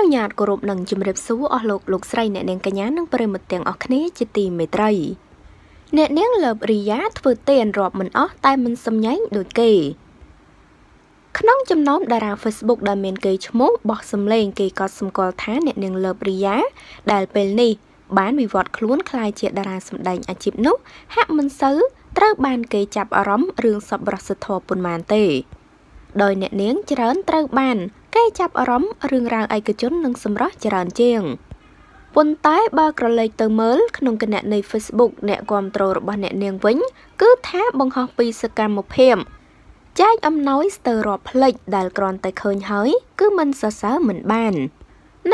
នុញ្ញាតគោរពនិងជម្រាបសួរអស់លោកលោកស្រីអ្នកនាងកញ្ញានិងប្រិមត្តទាំងអស់គ្នាជាទីមេត្រី អ្នកនាងលើបរីយ៉ាធ្វើទេអនរាប់មិនអស់តែមិនសំញែងដូចគេ ក្នុងចំណោមតារា Facebook ដែលមានគេឈ្មោះបោះសម្លេងគេក៏សម្គាល់ថា អ្នកនាងលើបរីយ៉ាដែលពេលនេះបានវិវត្តខ្លួនคล้ายជាតារាសម្ដែងអាជីពនោះ ហាក់មិនសូវត្រូវបានគេចាប់អារម្មណ៍រឿងសប្បុរសធម៌ប៉ុន្មានទេដោយអ្នកនាងច្រើនត្រូវបានគេចាប់អារម្មណ៍រឿងរ៉ាវឯកជននិងសម្រស់ច្រើនជាងប៉ុន្តែបើក្រឡេកទៅមើលក្នុងគណនី Facebook អ្នកគ្រប់គ្រងរបស់អ្នកនាងវិញគឺថាបង្ហោះពីសកម្មភាពចែកអំណោយស្ទើររាប់ផ្លេចដែលគ្រាន់តែឃើញហើយ គឺមិនសរសើរមិនបាន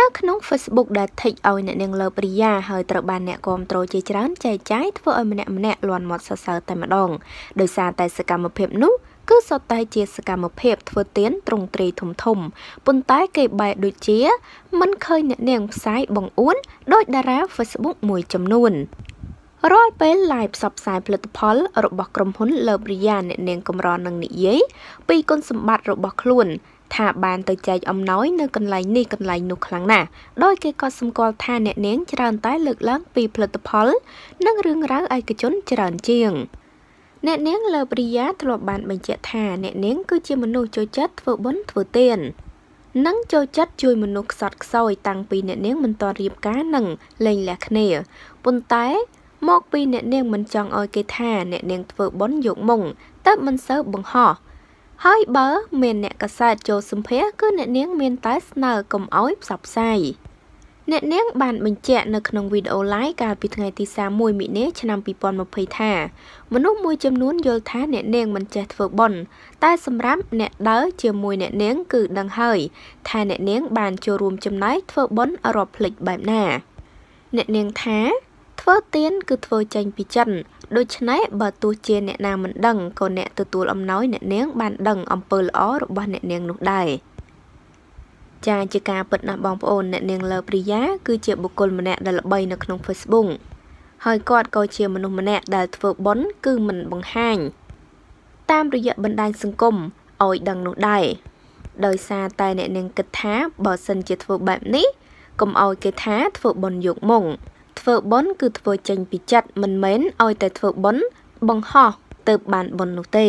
នៅក្នុង Facebook ដែលថេកឲ្យអ្នកនាងលើប្រិយាហើយត្រូវបានអ្នកគ្រប់គ្រងជាច្រើនចែកចាយធ្វើឲ្យម្នាក់ម្នាក់លន់មាត់សរសើរតែម្ដងដោយសារតែសកម្មភាពនោះគឺសុទ្ធតែជាសកម្មភាពធ្វើទៀនត្រង់ត្រីធំធំប៉ុន្តែ គេបែកដូចជាមិនឃើញអ្នកនាងផ្សាយបងអួនដោយតារា Facebook មួយចំនួនរាល់ពេល live ផ្សព្វផ្សាយផលិតផល របស់ក្រុមហ៊ុន Love Ria អ្នកនាងកម្រនឹងនិយាយ ពីគុណសម្បត្តិរបស់ខ្លួន ថាបាន ទៅចែកអំណោយនៅកន្លែងនេះកន្លែងនោះខ្លាំងណាស់ដោយគេក៏សម្គាល់ថាអ្នកនាងច្រើនតែ លើកឡើងពីផលិតផល និងរឿងរ៉ាវឯកជនច្រើនជាងអ្នកនាងលើព្រីយ៉ាធ្លាប់បានបញ្ជាក់ថាអ្នកនាងគឺជាមនុស្សចូលចិត្តធ្វើបុណ្យធ្វើទាននិងចូលចិត្តជួយមនុស្សខ្សត់ខ្សោយតាំងពីអ្នកនាងមិនទាន់រៀបការនិងលែងលះគ្នាប៉ុន្តែមកពីអ្នកនាងមិនចង់ឲ្យគេថាអ្នកនាងធ្វើបុណ្យយកមុងតើមិនសូវបង្ហោះហើយបើមានអ្នកកសែតចូលសម្ភារគឺអ្នកនាងមានតែស្នើកុំឲ្យផ្សព្វផ្សាយអ្នកនាងបានបញ្ជាក់នៅក្នុងវីដេអូ live កាលពីថ្ងៃទី31មីនាឆ្នាំ2020ថាមនុស្សមួយចំនួនយល់ថាអ្នកនាងមិនចេះធ្វើបុណ្យតែសម្រាប់អ្នកដើរជាមួយអ្នកនាងគឺដឹងហើយថាអ្នកនាងបានចូលរួមចំណែកធ្វើបុណ្យរាប់ភ្លេចបែបណាអ្នកនាងថា ធ្វើទៀនគឺធ្វើចេញពីចិត្តដូច្នេះបើទោះជាអ្នកណាមិនដឹងក៏អ្នកទទួលអំណោយអ្នកនាងបានដឹងអំពើល្អរបស់អ្នកនាងនោះដែរ។ចាជាការពិតណាស់បងប្អូនអ្នកនាងលើព្រីយ៉ាគឺជាបុគ្គលម្នាក់ដែលល្បីនៅក្នុង Facebook ហើយគាត់ក៏ជាមនុស្សម្នាក់ដែលធ្វើបុណ្យគឺមិនបង្ហាញ តាមរយៈបណ្ដាញសង្គមឲ្យដឹងនោះដែរដោយសារតែអ្នកនាងគិតថាបើសិនជាធ្វើបែបនេះកុំឲ្យគេថាធ្វើបុណ្យយកមុងធ្វើបុណ្យគឺធ្វើចេញពីចិត្តមិនមែនឲ្យតែធ្វើបុណ្យបង្ហោះទៅបានបុណ្យនោះទេ